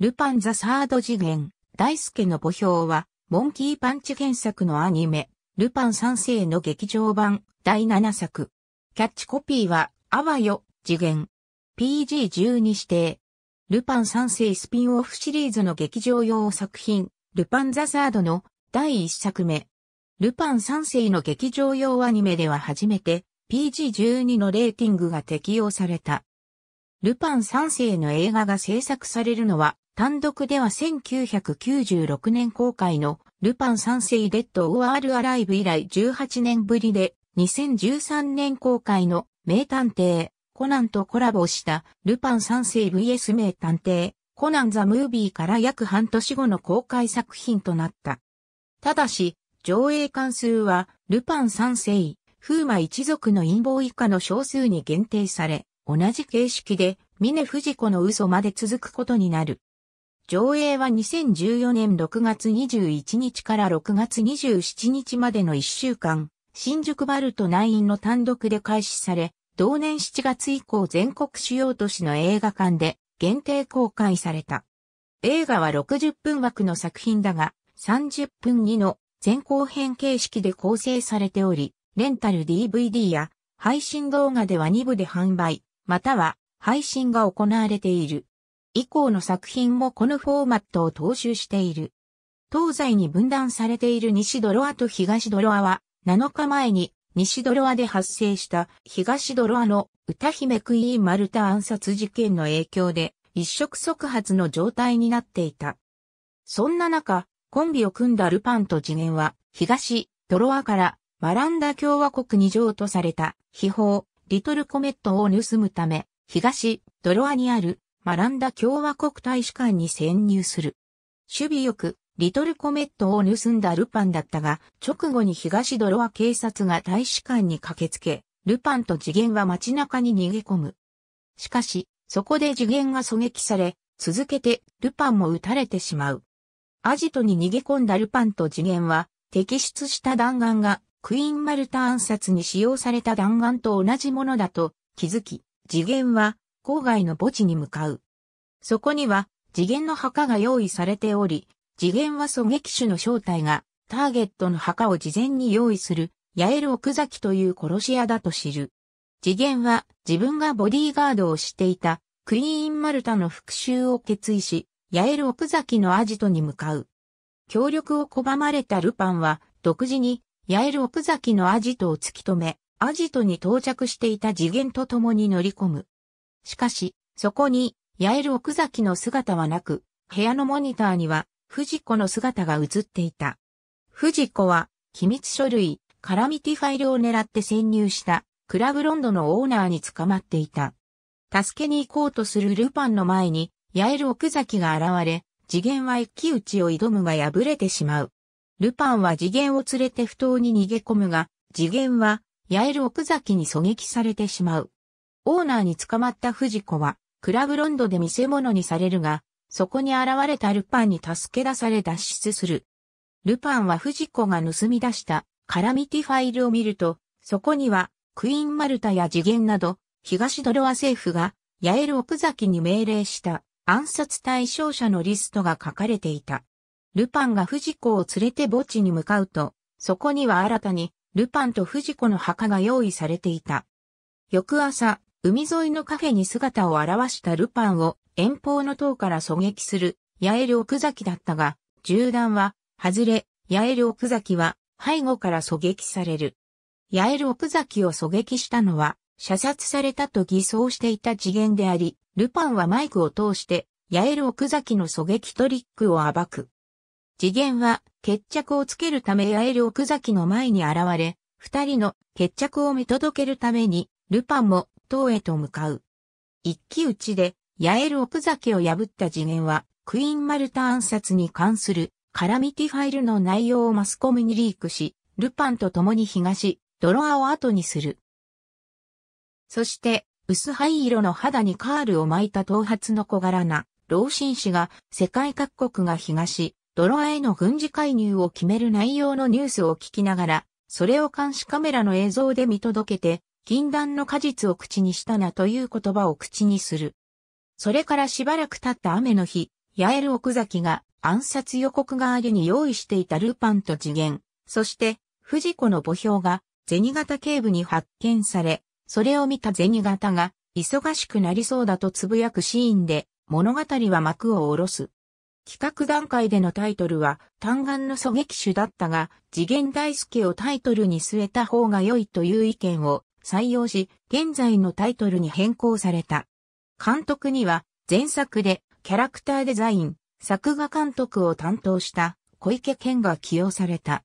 ルパンザサード次元、大輔の墓標は、モンキーパンチ原作のアニメ、ルパン三世の劇場版、第7作。キャッチコピーは、あわよ、次元。PG12 指定。ルパン三世スピンオフシリーズの劇場用作品、ルパンザサードの第1作目。ルパン三世の劇場用アニメでは初めて PG12 のレーティングが適用された。ルパン三世の映画が制作されるのは単独では1996年公開のルパン三世デッド・オア・ル・アライブ以来18年ぶりで、2013年公開の名探偵、コナンとコラボしたルパン三世 VS 名探偵、コナンザ・ムービーから約半年後の公開作品となった。ただし、上映関数は、ルパン三世、風魔一族の陰謀以下の少数に限定され、同じ形式で、峰不二子の嘘まで続くことになる。上映は2014年6月21日から6月27日までの1週間、新宿バルト9の単独で開始され、同年7月以降全国主要都市の映画館で限定公開された。映画は60分枠の作品だが、30分2の前後編形式で構成されており、レンタル DVD や配信動画では2部で販売、または配信が行われている。以降の作品もこのフォーマットを踏襲している。東西に分断されている西ドロアと東ドロアは、7日前に西ドロアで発生した東ドロアの歌姫クイーン・マルタ暗殺事件の影響で一触即発の状態になっていた。そんな中、コンビを組んだルパンと次元は東ドロアからマランダ共和国に譲渡された秘宝リトルコメットを盗むため東ドロアにあるアランダ共和国大使館に潜入する。守備よく、リトルコメットを盗んだルパンだったが、直後に東ドロア警察が大使館に駆けつけ、ルパンと次元は街中に逃げ込む。しかし、そこで次元が狙撃され、続けてルパンも撃たれてしまう。アジトに逃げ込んだルパンと次元は、摘出した弾丸がクイーンマルタ暗殺に使用された弾丸と同じものだと気づき、次元は郊外の墓地に向かう。そこには、次元の墓が用意されており、次元は狙撃手の正体が、ターゲットの墓を事前に用意する、ヤエル奥崎という殺し屋だと知る。次元は自分がボディーガードをしていたクイーン・マルタの復讐を決意し、ヤエル奥崎のアジトに向かう。協力を拒まれたルパンは、独自に、ヤエル奥崎のアジトを突き止め、アジトに到着していた次元と共に乗り込む。しかし、そこに、ヤエル奥崎の姿はなく、部屋のモニターには、藤子の姿が映っていた。藤子は、機密書類、カラミティファイルを狙って潜入した、クラブロンドのオーナーに捕まっていた。助けに行こうとするルパンの前に、ヤエル奥崎が現れ、次元は一騎打ちを挑むが破れてしまう。ルパンは次元を連れて不当に逃げ込むが、次元は、ヤエル奥崎に狙撃されてしまう。オーナーに捕まった藤子は、クラブロンドで見せ物にされるが、そこに現れたルパンに助け出され脱出する。ルパンは藤子が盗み出したカラミティファイルを見ると、そこにはクイーンマルタや次元など東ドロア政府がヤエル・オプザキに命令した暗殺対象者のリストが書かれていた。ルパンが藤子を連れて墓地に向かうと、そこには新たにルパンと藤子の墓が用意されていた。翌朝、海沿いのカフェに姿を現したルパンを遠方の塔から狙撃する、ヤエル奥崎だったが、銃弾は、外れ、ヤエル奥崎は、背後から狙撃される。ヤエル奥崎を狙撃したのは、射殺されたと偽装していた次元であり、ルパンはマイクを通して、ヤエル奥崎の狙撃トリックを暴く。次元は、決着をつけるためヤエル奥崎の前に現れ、二人の決着を見届けるために、ルパンも東へと向かう。一騎打ちで、ヤエル・奥崎を破った次元は、クイーン・マルタ暗殺に関する、カラミティファイルの内容をマスコミにリークし、ルパンと共に東、ドロアを後にする。そして、薄灰色の肌にカールを巻いた頭髪の小柄な、老紳士が、世界各国が東、ドロアへの軍事介入を決める内容のニュースを聞きながら、それを監視カメラの映像で見届けて、禁断の果実を口にしたなという言葉を口にする。それからしばらく経った雨の日、ヤエル奥崎が暗殺予告側わりに用意していたルパンと次元、そして、藤子の墓標が銭形警部に発見され、それを見た銭形が忙しくなりそうだとつぶやくシーンで物語は幕を下ろす。企画段階でのタイトルは単眼の狙撃手だったが、次元大介をタイトルに据えた方が良いという意見を採用し、現在のタイトルに変更された。監督には、前作でキャラクターデザイン、作画監督を担当した小池健が起用された。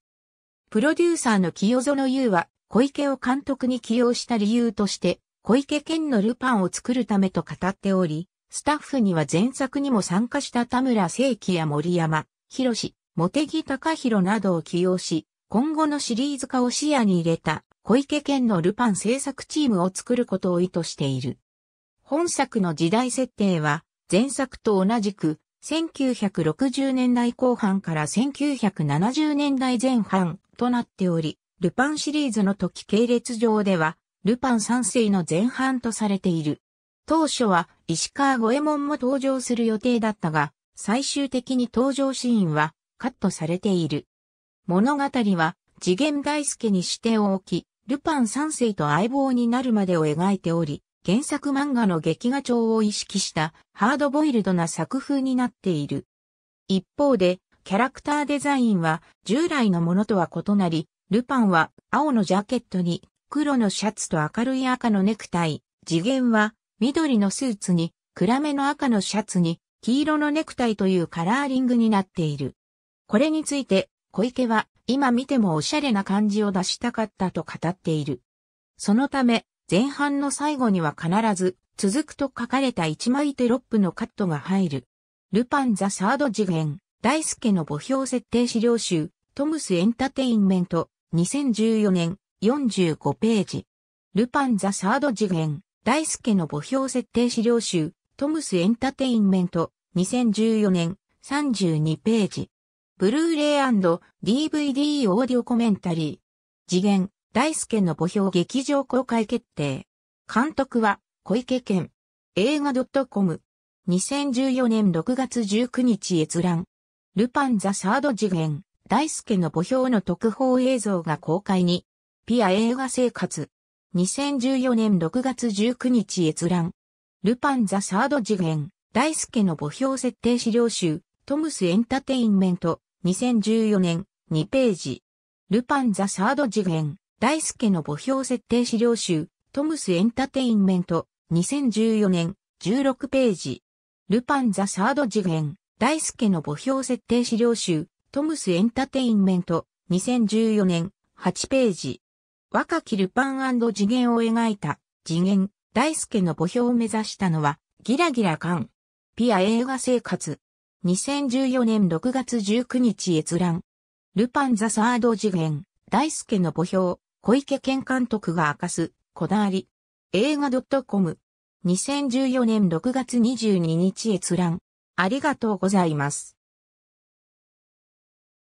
プロデューサーの清園優は、小池を監督に起用した理由として、小池健のルパンを作るためと語っており、スタッフには前作にも参加した田村聖輝や森山、博士、茂木隆弘などを起用し、今後のシリーズ化を視野に入れた小池県のルパン制作チームを作ることを意図している。本作の時代設定は前作と同じく1960年代後半から1970年代前半となっており、ルパンシリーズの時系列上ではルパン三世の前半とされている。当初は石川五右衛門も登場する予定だったが、最終的に登場シーンはカットされている。物語は、次元大介に視点を置き、ルパン三世と相棒になるまでを描いており、原作漫画の劇画調を意識したハードボイルドな作風になっている。一方で、キャラクターデザインは従来のものとは異なり、ルパンは青のジャケットに黒のシャツと明るい赤のネクタイ、次元は緑のスーツに暗めの赤のシャツに黄色のネクタイというカラーリングになっている。これについて小池は今見てもおしゃれな感じを出したかったと語っている。そのため、前半の最後には必ず、続くと書かれた一枚テロップのカットが入る。ルパンザサード次元、大輔の墓標設定資料集、トムスエンタテインメント、2014年、45ページ。ルパンザサード次元、大輔の墓標設定資料集、トムスエンタテインメント、2014年、32ページ。ブルーレイ &DVD オーディオコメンタリー。次元、大輔の墓標劇場公開決定。監督は、小池健。映画 .com。2014年6月19日閲覧。ルパンザサード次元、大輔の墓標の特報映像が公開に。ピア映画生活。2014年6月19日閲覧。ルパンザサード次元、大輔の墓標設定資料集、トムスエンタテインメント。2014年、2ページ。ルパンザサード次元、大輔の墓標設定資料集、トムスエンタテインメント、2014年、16ページ。ルパンザサード次元、大輔の墓標設定資料集、トムスエンタテインメント、2014年、8ページ。若きルパン次元を描いた、次元、大輔の墓標を目指したのは、ギラギラ感。ピア映画生活、2014年6月19日閲覧。ルパンザサード次元、大輔の墓標、小池健監督が明かす、こだわり。映画 .com。2014年6月22日閲覧。ありがとうございます。